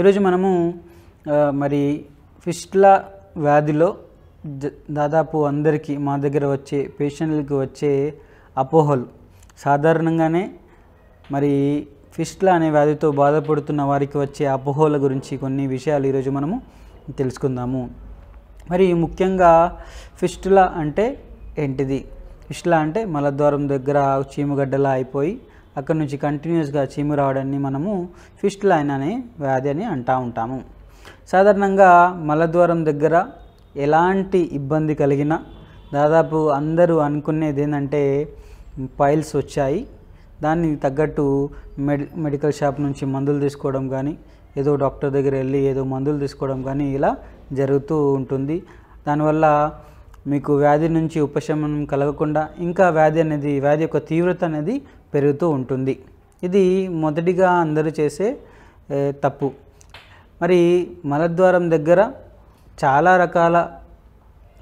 ఈరోజు మనము మరి ఫిస్ట్ల వ్యాధిలో దాదాపు అందరికీ మా దగ్గర వచ్చే పేషెంట్లకి వచ్చే అపోహలు సాధారణంగానే మరి ఫిస్ట్ల అనే వ్యాధితో బాధపడుతున్న వారికి వచ్చే అపోహల గురించి కొన్ని విషయాలు ఈరోజు మనము తెలుసుకుందాము మరి ముఖ్యంగా ఫిస్ట్ల అంటే ఏంటిది ఫిస్ట్ల అంటే మలద్వారం దగ్గర చీమగడ్డలా అయిపోయి అక్కడి నుంచి కంటిన్యూస్గా చీము రావడాన్ని మనము ఫిస్ట్ లైన్ అనే వ్యాధి అని అంటూ ఉంటాము సాధారణంగా మలద్వారం దగ్గర ఎలాంటి ఇబ్బంది కలిగినా దాదాపు అందరూ అనుకునేది ఏంటంటే పైల్స్ వచ్చాయి దాన్ని తగ్గట్టు మెడి మెడికల్ షాప్ నుంచి మందులు తీసుకోవడం కానీ ఏదో డాక్టర్ దగ్గర వెళ్ళి ఏదో మందులు తీసుకోవడం కానీ ఇలా జరుగుతూ ఉంటుంది దానివల్ల మీకు వ్యాధి నుంచి ఉపశమనం కలగకుండా ఇంకా వ్యాధి అనేది వ్యాధి యొక్క తీవ్రత అనేది పెరుగుతూ ఉంటుంది ఇది మొదటిగా అందరూ చేసే తప్పు మరి మలద్వారం దగ్గర చాలా రకాల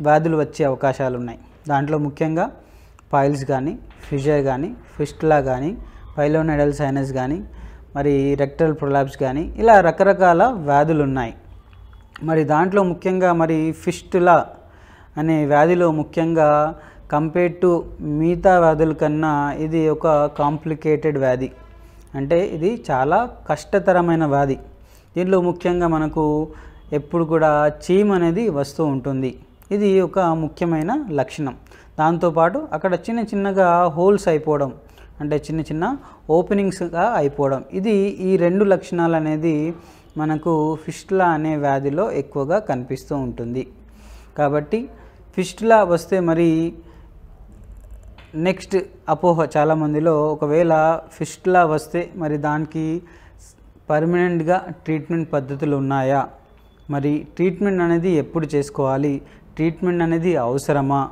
వ్యాధులు వచ్చే అవకాశాలు ఉన్నాయి దాంట్లో ముఖ్యంగా పాయిల్స్ కానీ ఫిజర్ కానీ ఫిస్ట్లా కానీ పైలోనెడల్ సైనస్ కానీ మరి రెక్టల్ ప్రొలాబ్స్ కానీ ఇలా రకరకాల వ్యాధులు ఉన్నాయి మరి దాంట్లో ముఖ్యంగా మరి ఫిస్టులా అనే వ్యాధిలో ముఖ్యంగా కంపేర్ టు మిగతా వ్యాధుల కన్నా ఇది ఒక కాంప్లికేటెడ్ వ్యాధి అంటే ఇది చాలా కష్టతరమైన వ్యాధి దీనిలో ముఖ్యంగా మనకు ఎప్పుడు కూడా చీమ్ అనేది వస్తూ ఉంటుంది ఇది ఒక ముఖ్యమైన లక్షణం దాంతోపాటు అక్కడ చిన్న చిన్నగా హోల్స్ అయిపోవడం అంటే చిన్న చిన్న ఓపెనింగ్స్గా అయిపోవడం ఇది ఈ రెండు లక్షణాలు అనేది మనకు ఫిష్లా అనే వ్యాధిలో ఎక్కువగా కనిపిస్తూ ఉంటుంది కాబట్టి ఫిస్టులా వస్తే మరి నెక్స్ట్ అపోహ చాలామందిలో ఒకవేళ ఫిస్టులా వస్తే మరి దానికి పర్మనెంట్గా ట్రీట్మెంట్ పద్ధతులు ఉన్నాయా మరి ట్రీట్మెంట్ అనేది ఎప్పుడు చేసుకోవాలి ట్రీట్మెంట్ అనేది అవసరమా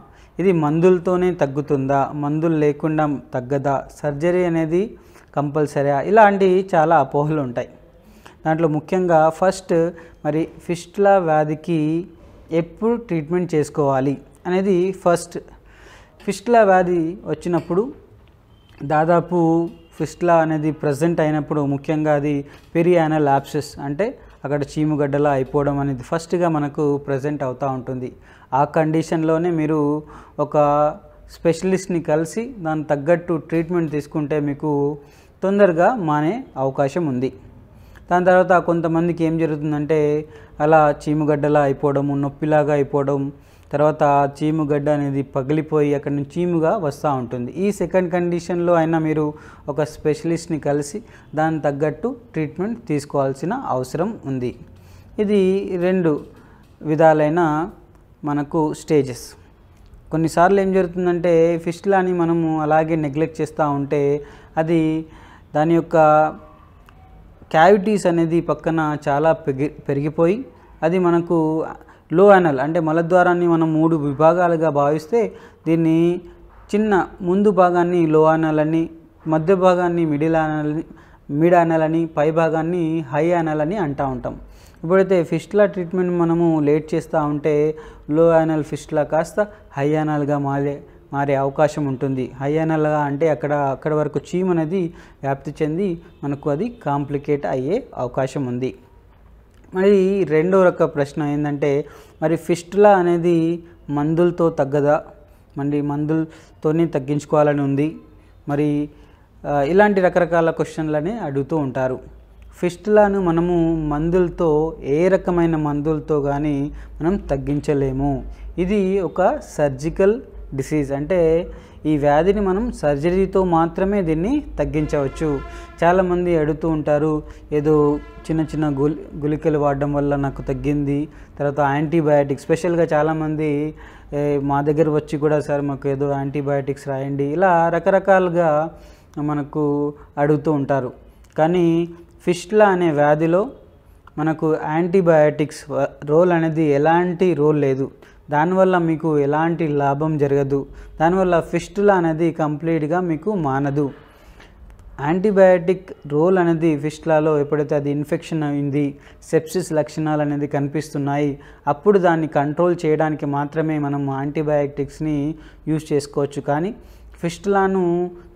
ఇది మందులతోనే తగ్గుతుందా మందులు లేకుండా తగ్గదా సర్జరీ అనేది కంపల్సరీ ఇలాంటి చాలా అపోహలు ఉంటాయి దాంట్లో ముఖ్యంగా ఫస్ట్ మరి ఫిస్టులా వ్యాధికి ఎప్పుడు ట్రీట్మెంట్ చేసుకోవాలి అనేది ఫస్ట్ ఫిస్ట్లా వ్యాధి వచ్చినప్పుడు దాదాపు ఫిస్ట్లా అనేది ప్రజెంట్ అయినప్పుడు ముఖ్యంగా అది పెరియానల్ యాప్సెస్ అంటే అక్కడ చీముగడ్డలా అయిపోవడం అనేది ఫస్ట్గా మనకు ప్రజెంట్ అవుతూ ఉంటుంది ఆ కండిషన్లోనే మీరు ఒక స్పెషలిస్ట్ని కలిసి దాని తగ్గట్టు ట్రీట్మెంట్ తీసుకుంటే మీకు తొందరగా మానే అవకాశం ఉంది దాని తర్వాత కొంతమందికి ఏం జరుగుతుందంటే అలా చీముగడ్డలా అయిపోవడము నొప్పిలాగా అయిపోవడం తర్వాత చీముగడ్డ అనేది పగిలిపోయి అక్కడి నుంచి చీముగా వస్తూ ఉంటుంది ఈ సెకండ్ కండిషన్లో అయినా మీరు ఒక స్పెషలిస్ట్ని కలిసి దాని తగ్గట్టు ట్రీట్మెంట్ తీసుకోవాల్సిన అవసరం ఉంది ఇది రెండు విధాలైన మనకు స్టేజెస్ కొన్నిసార్లు ఏం జరుగుతుందంటే ఫిస్టులాని మనము అలాగే నెగ్లెక్ట్ చేస్తూ ఉంటే అది దాని యొక్క క్యావిటీస్ అనేది పక్కన చాలా పెరిగి పెరిగిపోయి అది మనకు లో యానల్ అంటే మలద్వారాన్ని మనం మూడు విభాగాలుగా భావిస్తే దీన్ని చిన్న ముందు భాగాన్ని లో యానల్ అని మధ్య భాగాన్ని మిడిల్ యానల్ మిడ్ యానల్ అని పై భాగాన్ని హై యానల్ అని అంటూ ఉంటాం ఇప్పుడైతే ఫిస్ట్లా ట్రీట్మెంట్ మనము లేట్ చేస్తూ ఉంటే లో యానల్ ఫిస్ట్లా కాస్త హై యానల్గా మారే మారే అవకాశం ఉంటుంది హైయానల్గా అంటే అక్కడ అక్కడ వరకు చీమ్ అనేది వ్యాప్తి చెంది మనకు అది కాంప్లికేట్ అయ్యే అవకాశం ఉంది మరి రెండో రక ప్రశ్న ఏంటంటే మరి ఫిస్టులా అనేది మందులతో తగ్గదా మరి మందులతోనే తగ్గించుకోవాలని ఉంది మరి ఇలాంటి రకరకాల క్వశ్చన్లని అడుగుతూ ఉంటారు ఫిస్టులాను మనము మందులతో ఏ రకమైన మందులతో కానీ మనం తగ్గించలేము ఇది ఒక సర్జికల్ డిసీజ్ అంటే ఈ వ్యాధిని మనం సర్జరీతో మాత్రమే దీన్ని తగ్గించవచ్చు చాలామంది అడుగుతూ ఉంటారు ఏదో చిన్న చిన్న గులి గుళికలు వాడడం వల్ల నాకు తగ్గింది తర్వాత యాంటీబయాటిక్స్ స్పెషల్గా చాలామంది మా దగ్గర వచ్చి కూడా సార్ మాకు ఏదో యాంటీబయాటిక్స్ రాయండి ఇలా రకరకాలుగా మనకు అడుగుతూ ఉంటారు కానీ ఫిష్లా అనే వ్యాధిలో మనకు యాంటీబయాటిక్స్ రోల్ అనేది ఎలాంటి రోల్ లేదు దానివల్ల మీకు ఎలాంటి లాభం జరగదు దానివల్ల ఫిస్టులా అనేది కంప్లీట్గా మీకు మానదు యాంటీబయాటిక్ రోల్ అనేది ఫిస్టులాలో ఎప్పుడైతే అది ఇన్ఫెక్షన్ అయింది సెప్సిస్ లక్షణాలు అనేది కనిపిస్తున్నాయి అప్పుడు దాన్ని కంట్రోల్ చేయడానికి మాత్రమే మనం యాంటీబయాటిక్స్ని యూజ్ చేసుకోవచ్చు కానీ ఫిస్టులాను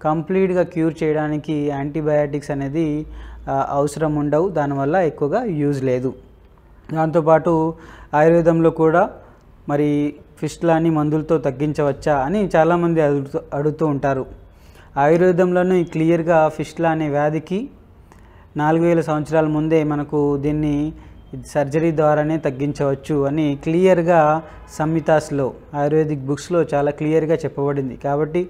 కంప్లీట్గా క్యూర్ చేయడానికి యాంటీబయాటిక్స్ అనేది అవసరం ఉండవు దానివల్ల ఎక్కువగా యూజ్ లేదు దాంతోపాటు ఆయుర్వేదంలో కూడా మరి ఫిష్లాని మందులతో తగ్గించవచ్చా అని చాలామంది అడుగుతూ అడుగుతూ ఉంటారు ఆయుర్వేదంలోనూ క్లియర్గా ఫిస్ట్లా అనే వ్యాధికి నాలుగు వేల సంవత్సరాల ముందే మనకు దీన్ని సర్జరీ ద్వారానే తగ్గించవచ్చు అని క్లియర్గా సంహితాస్లో ఆయుర్వేదిక్ బుక్స్లో చాలా క్లియర్గా చెప్పబడింది కాబట్టి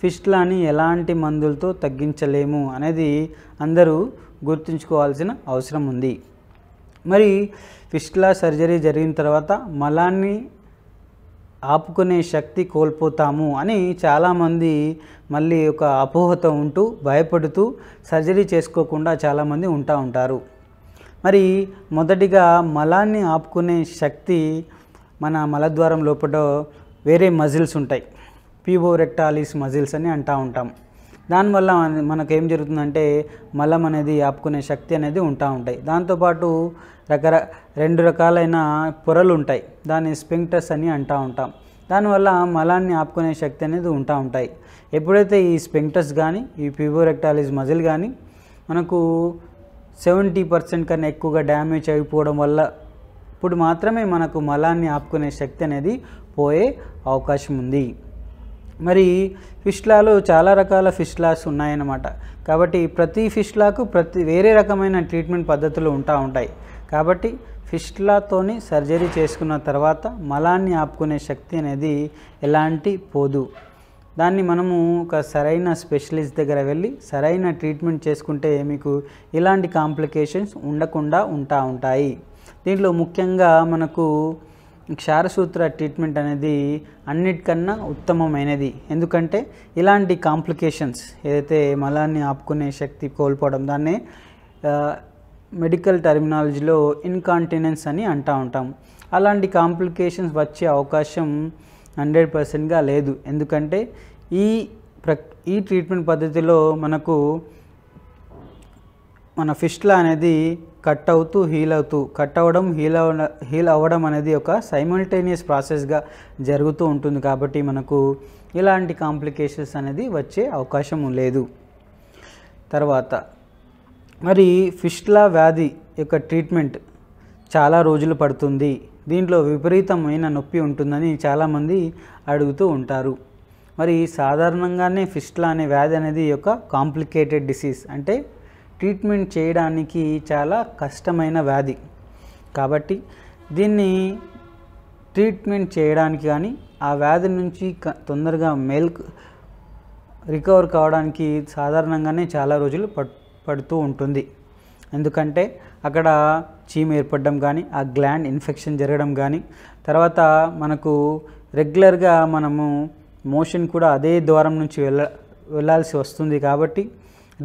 ఫిష్లాని ఎలాంటి మందులతో తగ్గించలేము అనేది అందరూ గుర్తుంచుకోవాల్సిన అవసరం ఉంది మరి ఫిష్లా సర్జరీ జరిగిన తర్వాత మలాన్ని ఆపుకునే శక్తి కోల్పోతాము అని చాలామంది మళ్ళీ ఒక అపోహతో ఉంటూ భయపడుతూ సర్జరీ చేసుకోకుండా చాలామంది ఉంటా ఉంటారు మరి మొదటిగా మలాన్ని ఆపుకునే శక్తి మన మలద్వారం లోపల వేరే మజిల్స్ ఉంటాయి పీవోరెక్టాలిస్ రెక్టాలిస్ మజిల్స్ అని అంటూ ఉంటాం దానివల్ల మనకు ఏం జరుగుతుందంటే మలం అనేది ఆపుకునే శక్తి అనేది ఉంటా ఉంటాయి దాంతోపాటు రకర రెండు రకాలైన పొరలు ఉంటాయి దాన్ని స్పింక్టస్ అని అంటూ ఉంటాం దానివల్ల మలాన్ని ఆపుకునే శక్తి అనేది ఉంటా ఉంటాయి ఎప్పుడైతే ఈ స్పింక్టస్ కానీ ఈ పివోరెక్టాలిస్ మజిల్ కానీ మనకు సెవెంటీ పర్సెంట్ కన్నా ఎక్కువగా డ్యామేజ్ అయిపోవడం వల్ల ఇప్పుడు మాత్రమే మనకు మలాన్ని ఆపుకునే శక్తి అనేది పోయే అవకాశం ఉంది మరి ఫిష్లాలో చాలా రకాల ఫిష్లాస్ ఉన్నాయన్నమాట కాబట్టి ప్రతి ఫిష్లాకు ప్రతి వేరే రకమైన ట్రీట్మెంట్ పద్ధతులు ఉంటా ఉంటాయి కాబట్టి ఫిష్లాతోని సర్జరీ చేసుకున్న తర్వాత మలాన్ని ఆపుకునే శక్తి అనేది ఎలాంటి పోదు దాన్ని మనము ఒక సరైన స్పెషలిస్ట్ దగ్గర వెళ్ళి సరైన ట్రీట్మెంట్ చేసుకుంటే మీకు ఇలాంటి కాంప్లికేషన్స్ ఉండకుండా ఉంటా ఉంటాయి దీంట్లో ముఖ్యంగా మనకు క్షారసూత్ర ట్రీట్మెంట్ అనేది అన్నిటికన్నా ఉత్తమమైనది ఎందుకంటే ఇలాంటి కాంప్లికేషన్స్ ఏదైతే మలాన్ని ఆపుకునే శక్తి కోల్పోవడం దాన్నే మెడికల్ టర్మినాలజీలో ఇన్కాంటినెన్స్ అని అంటూ ఉంటాం అలాంటి కాంప్లికేషన్స్ వచ్చే అవకాశం హండ్రెడ్ పర్సెంట్గా లేదు ఎందుకంటే ఈ ప్ర ఈ ట్రీట్మెంట్ పద్ధతిలో మనకు మన ఫిస్ట్లా అనేది కట్ అవుతూ హీల్ అవుతూ కట్ అవ్వడం హీల్ అవ హీల్ అవ్వడం అనేది ఒక సైమల్టేనియస్ ప్రాసెస్గా జరుగుతూ ఉంటుంది కాబట్టి మనకు ఇలాంటి కాంప్లికేషన్స్ అనేది వచ్చే అవకాశం లేదు తర్వాత మరి ఫిష్లా వ్యాధి యొక్క ట్రీట్మెంట్ చాలా రోజులు పడుతుంది దీంట్లో విపరీతమైన నొప్పి ఉంటుందని చాలామంది అడుగుతూ ఉంటారు మరి సాధారణంగానే ఫిష్లా అనే వ్యాధి అనేది ఒక కాంప్లికేటెడ్ డిసీజ్ అంటే ట్రీట్మెంట్ చేయడానికి చాలా కష్టమైన వ్యాధి కాబట్టి దీన్ని ట్రీట్మెంట్ చేయడానికి కానీ ఆ వ్యాధి నుంచి తొందరగా మెల్క్ రికవర్ కావడానికి సాధారణంగానే చాలా రోజులు పడుతూ ఉంటుంది ఎందుకంటే అక్కడ చీమ ఏర్పడడం కానీ ఆ గ్లాండ్ ఇన్ఫెక్షన్ జరగడం కానీ తర్వాత మనకు రెగ్యులర్గా మనము మోషన్ కూడా అదే ద్వారం నుంచి వెళ్ళ వెళ్ళాల్సి వస్తుంది కాబట్టి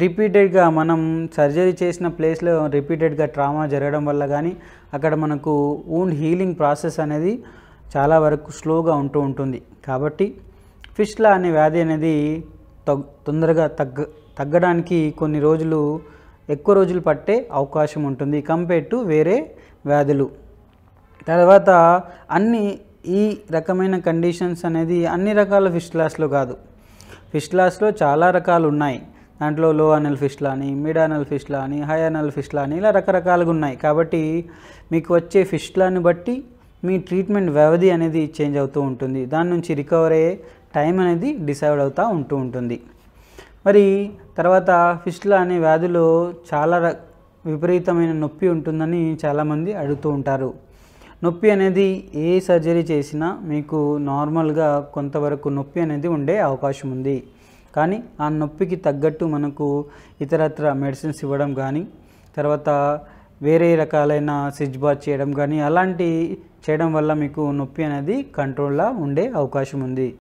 రిపీటెడ్గా మనం సర్జరీ చేసిన ప్లేస్లో రిపీటెడ్గా ట్రామా జరగడం వల్ల కానీ అక్కడ మనకు ఓన్ హీలింగ్ ప్రాసెస్ అనేది చాలా వరకు స్లోగా ఉంటూ ఉంటుంది కాబట్టి ఫిష్లా అనే వ్యాధి అనేది తొందరగా తగ్గ తగ్గడానికి కొన్ని రోజులు ఎక్కువ రోజులు పట్టే అవకాశం ఉంటుంది కంపేర్ టు వేరే వ్యాధులు తర్వాత అన్ని ఈ రకమైన కండిషన్స్ అనేది అన్ని రకాల లాస్లో కాదు లాస్లో చాలా రకాలు ఉన్నాయి దాంట్లో లో అనల్ ఫిష్లా అని మిడ్ అనల్ ఫిష్లా అని హై అనల్ ఫిష్లా అని ఇలా రకరకాలుగా ఉన్నాయి కాబట్టి మీకు వచ్చే ఫిష్లాని బట్టి మీ ట్రీట్మెంట్ వ్యవధి అనేది చేంజ్ అవుతూ ఉంటుంది దాని నుంచి రికవర్ అయ్యే టైం అనేది డిసైడ్ అవుతూ ఉంటూ ఉంటుంది మరి తర్వాత ఫిష్లా అనే వ్యాధిలో చాలా విపరీతమైన నొప్పి ఉంటుందని చాలామంది అడుగుతూ ఉంటారు నొప్పి అనేది ఏ సర్జరీ చేసినా మీకు నార్మల్గా కొంతవరకు నొప్పి అనేది ఉండే అవకాశం ఉంది కానీ ఆ నొప్పికి తగ్గట్టు మనకు ఇతరత్ర మెడిసిన్స్ ఇవ్వడం కానీ తర్వాత వేరే రకాలైన స్విచ్ బాత్ చేయడం కానీ అలాంటి చేయడం వల్ల మీకు నొప్పి అనేది కంట్రోల్లో ఉండే అవకాశం ఉంది